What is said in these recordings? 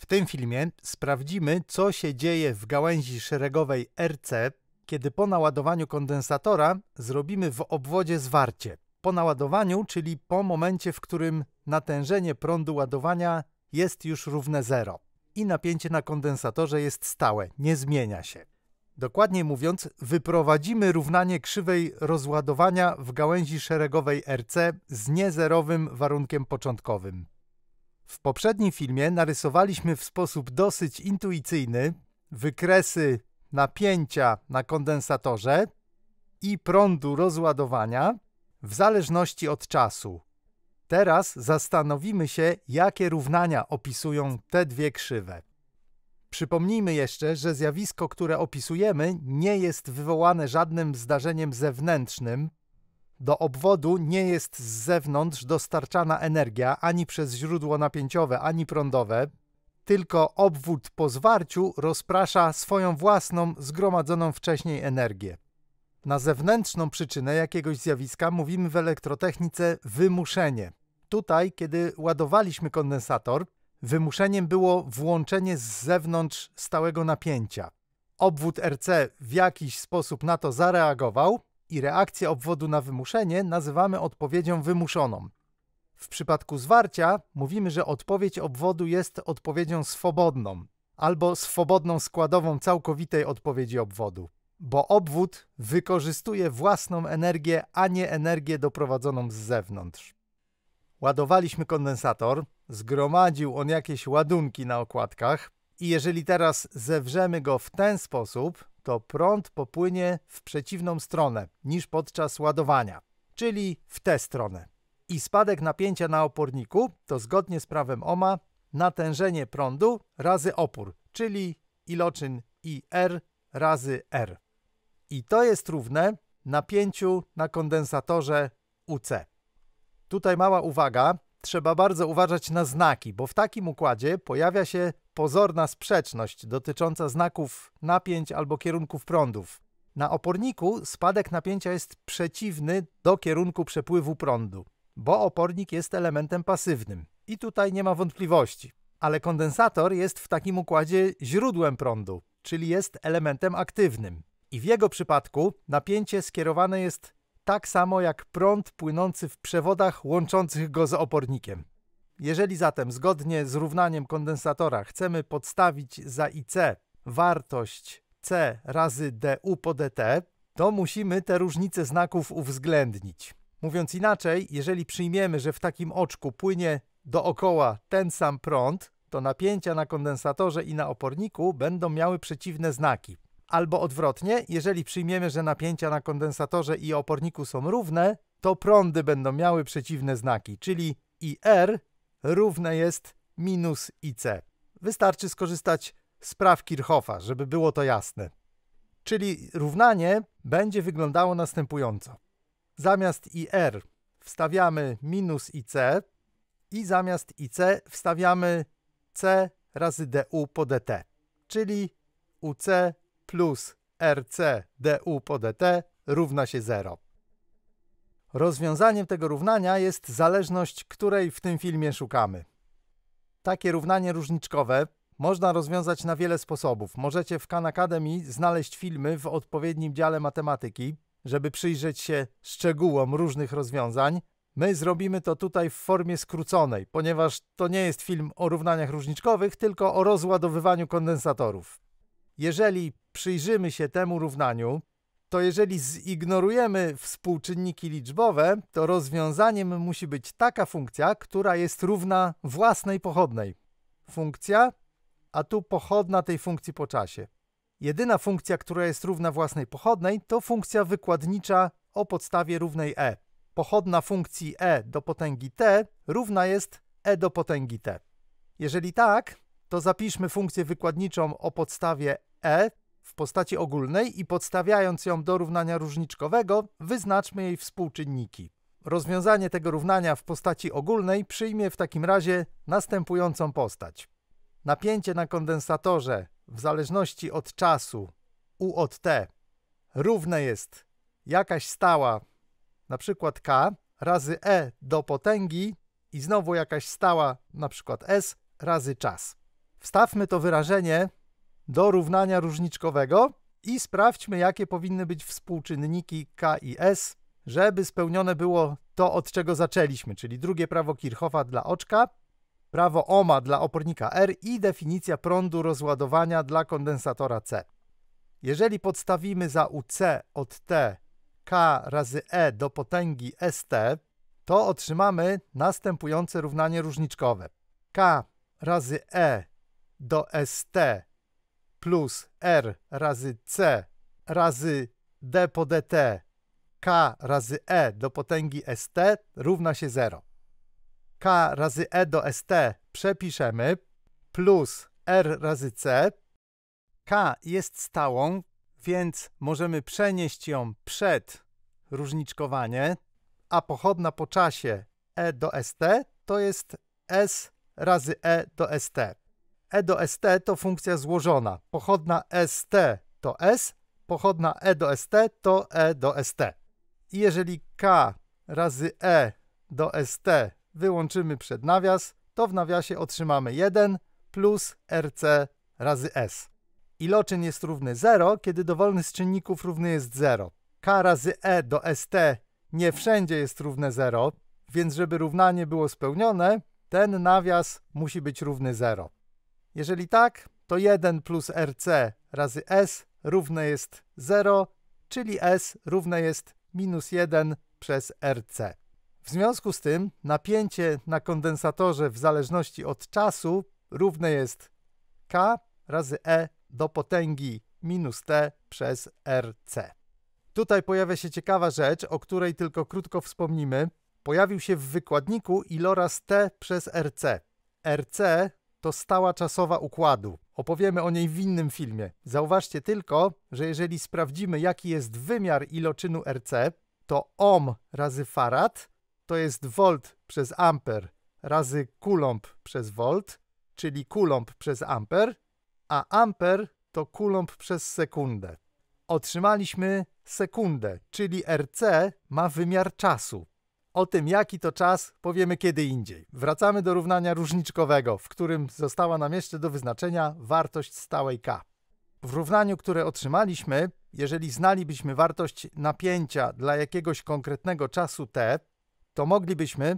W tym filmie sprawdzimy, co się dzieje w gałęzi szeregowej RC, kiedy po naładowaniu kondensatora zrobimy w obwodzie zwarcie. Po naładowaniu, czyli po momencie, w którym natężenie prądu ładowania jest już równe 0 i napięcie na kondensatorze jest stałe, nie zmienia się. Dokładnie mówiąc, wyprowadzimy równanie krzywej rozładowania w gałęzi szeregowej RC z niezerowym warunkiem początkowym, w poprzednim filmie narysowaliśmy w sposób dosyć intuicyjny wykresy napięcia na kondensatorze i prądu rozładowania w zależności od czasu. Teraz zastanowimy się, jakie równania opisują te dwie krzywe. Przypomnijmy jeszcze, że zjawisko, które opisujemy, nie jest wywołane żadnym zdarzeniem zewnętrznym, do obwodu nie jest z zewnątrz dostarczana energia ani przez źródło napięciowe, ani prądowe, tylko obwód po zwarciu rozprasza swoją własną, zgromadzoną wcześniej energię. Na zewnętrzną przyczynę jakiegoś zjawiska mówimy w elektrotechnice wymuszenie. Tutaj, kiedy ładowaliśmy kondensator, wymuszeniem było włączenie z zewnątrz stałego napięcia. Obwód RC w jakiś sposób na to zareagował i reakcję obwodu na wymuszenie nazywamy odpowiedzią wymuszoną. W przypadku zwarcia mówimy, że odpowiedź obwodu jest odpowiedzią swobodną albo swobodną składową całkowitej odpowiedzi obwodu, bo obwód wykorzystuje własną energię, a nie energię doprowadzoną z zewnątrz. Ładowaliśmy kondensator, zgromadził on jakieś ładunki na okładkach i jeżeli teraz zewrzemy go w ten sposób, to prąd popłynie w przeciwną stronę niż podczas ładowania, czyli w tę stronę. I spadek napięcia na oporniku to zgodnie z prawem OMA natężenie prądu razy opór, czyli iloczyn IR razy R. I to jest równe napięciu na kondensatorze UC. Tutaj mała uwaga, trzeba bardzo uważać na znaki, bo w takim układzie pojawia się pozorna sprzeczność dotycząca znaków napięć albo kierunków prądów. Na oporniku spadek napięcia jest przeciwny do kierunku przepływu prądu, bo opornik jest elementem pasywnym. I tutaj nie ma wątpliwości. Ale kondensator jest w takim układzie źródłem prądu, czyli jest elementem aktywnym. I w jego przypadku napięcie skierowane jest tak samo jak prąd płynący w przewodach łączących go z opornikiem. Jeżeli zatem zgodnie z równaniem kondensatora chcemy podstawić za IC wartość C razy DU po DT, to musimy te różnice znaków uwzględnić. Mówiąc inaczej, jeżeli przyjmiemy, że w takim oczku płynie dookoła ten sam prąd, to napięcia na kondensatorze i na oporniku będą miały przeciwne znaki. Albo odwrotnie, jeżeli przyjmiemy, że napięcia na kondensatorze i oporniku są równe, to prądy będą miały przeciwne znaki, czyli IR równe jest minus ic. Wystarczy skorzystać z praw Kirchhoffa, żeby było to jasne. Czyli równanie będzie wyglądało następująco. Zamiast IR wstawiamy minus IC i zamiast IC wstawiamy C razy DU po DT, e czyli UC plus RC DU po DT e równa się 0. Rozwiązaniem tego równania jest zależność, której w tym filmie szukamy. Takie równanie różniczkowe można rozwiązać na wiele sposobów. Możecie w Khan Academy znaleźć filmy w odpowiednim dziale matematyki, żeby przyjrzeć się szczegółom różnych rozwiązań. My zrobimy to tutaj w formie skróconej, ponieważ to nie jest film o równaniach różniczkowych, tylko o rozładowywaniu kondensatorów. Jeżeli przyjrzymy się temu równaniu, to jeżeli zignorujemy współczynniki liczbowe, to rozwiązaniem musi być taka funkcja, która jest równa własnej pochodnej. Funkcja, a tu pochodna tej funkcji po czasie. Jedyna funkcja, która jest równa własnej pochodnej, to funkcja wykładnicza o podstawie równej e. Pochodna funkcji e do potęgi t równa jest e do potęgi t. Jeżeli tak, to zapiszmy funkcję wykładniczą o podstawie e w postaci ogólnej i podstawiając ją do równania różniczkowego, wyznaczmy jej współczynniki. Rozwiązanie tego równania w postaci ogólnej przyjmie w takim razie następującą postać. Napięcie na kondensatorze w zależności od czasu U od T równe jest jakaś stała, na przykład K, razy E do potęgi i znowu jakaś stała, na przykład S, razy czas. Wstawmy to wyrażenie do równania różniczkowego i sprawdźmy, jakie powinny być współczynniki K i S, żeby spełnione było to, od czego zaczęliśmy, czyli drugie prawo Kirchhoffa dla oczka, prawo Ohma dla opornika R i definicja prądu rozładowania dla kondensatora C. Jeżeli podstawimy za UC od T K razy E do potęgi ST, to otrzymamy następujące równanie różniczkowe. K razy E do ST plus R razy C razy D po dt K razy E do potęgi ST równa się 0. K razy E do ST przepiszemy plus R razy C. K jest stałą, więc możemy przenieść ją przed różniczkowanie, a pochodna po czasie E do ST to jest S razy E do ST. E do ST to funkcja złożona. Pochodna ST to S, pochodna E do ST to E do ST. I jeżeli K razy E do ST wyłączymy przed nawias, to w nawiasie otrzymamy 1 plus RC razy S. Iloczyn jest równy 0, kiedy dowolny z czynników równy jest 0. K razy E do ST nie wszędzie jest równe 0, więc żeby równanie było spełnione, ten nawias musi być równy 0. Jeżeli tak, to 1 plus rc razy s równe jest 0, czyli s równe jest minus 1 przez rc. W związku z tym napięcie na kondensatorze w zależności od czasu równe jest k razy e do potęgi minus t przez rc. Tutaj pojawia się ciekawa rzecz, o której tylko krótko wspomnimy. Pojawił się w wykładniku iloraz t przez rc. rc to stała czasowa układu. Opowiemy o niej w innym filmie. Zauważcie tylko, że jeżeli sprawdzimy, jaki jest wymiar iloczynu RC, to ohm razy farad to jest volt przez amper razy coulomb przez volt, czyli coulomb przez amper, a amper to coulomb przez sekundę. Otrzymaliśmy sekundę, czyli RC ma wymiar czasu. O tym, jaki to czas, powiemy kiedy indziej. Wracamy do równania różniczkowego, w którym została nam jeszcze do wyznaczenia wartość stałej k. W równaniu, które otrzymaliśmy, jeżeli znalibyśmy wartość napięcia dla jakiegoś konkretnego czasu t, to moglibyśmy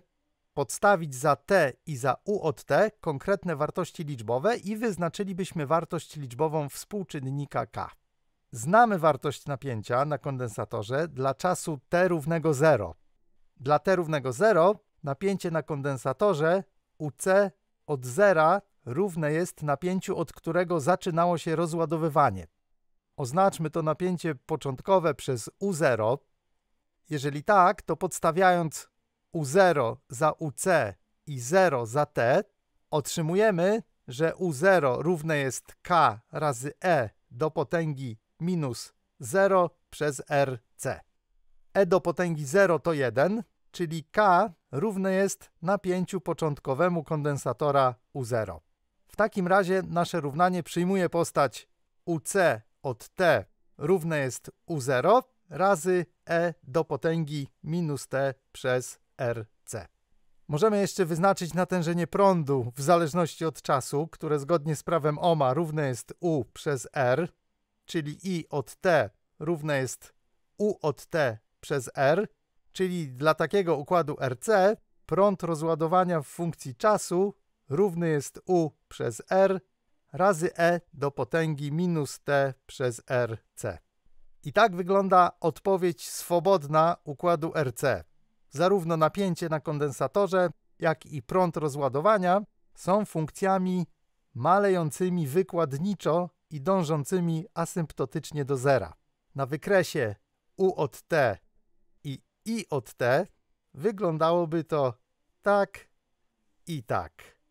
podstawić za t i za u od t konkretne wartości liczbowe i wyznaczylibyśmy wartość liczbową współczynnika k. Znamy wartość napięcia na kondensatorze dla czasu t równego 0, dla T równego 0 napięcie na kondensatorze UC od 0 równe jest napięciu, od którego zaczynało się rozładowywanie. Oznaczmy to napięcie początkowe przez U0. Jeżeli tak, to podstawiając U0 za UC i 0 za T, otrzymujemy, że U0 równe jest K razy E do potęgi minus 0 przez RC. E do potęgi 0 to 1, czyli K równe jest napięciu początkowemu kondensatora U0. W takim razie nasze równanie przyjmuje postać UC od T równe jest U0 razy E do potęgi minus T przez RC. Możemy jeszcze wyznaczyć natężenie prądu w zależności od czasu, które zgodnie z prawem Ohma równe jest U przez R, czyli I od T równe jest U od T przez R, Czyli dla takiego układu RC prąd rozładowania w funkcji czasu równy jest U przez R razy E do potęgi minus T przez RC. I tak wygląda odpowiedź swobodna układu RC. Zarówno napięcie na kondensatorze, jak i prąd rozładowania są funkcjami malejącymi wykładniczo i dążącymi asymptotycznie do zera. Na wykresie U od T i od T wyglądałoby to tak i tak.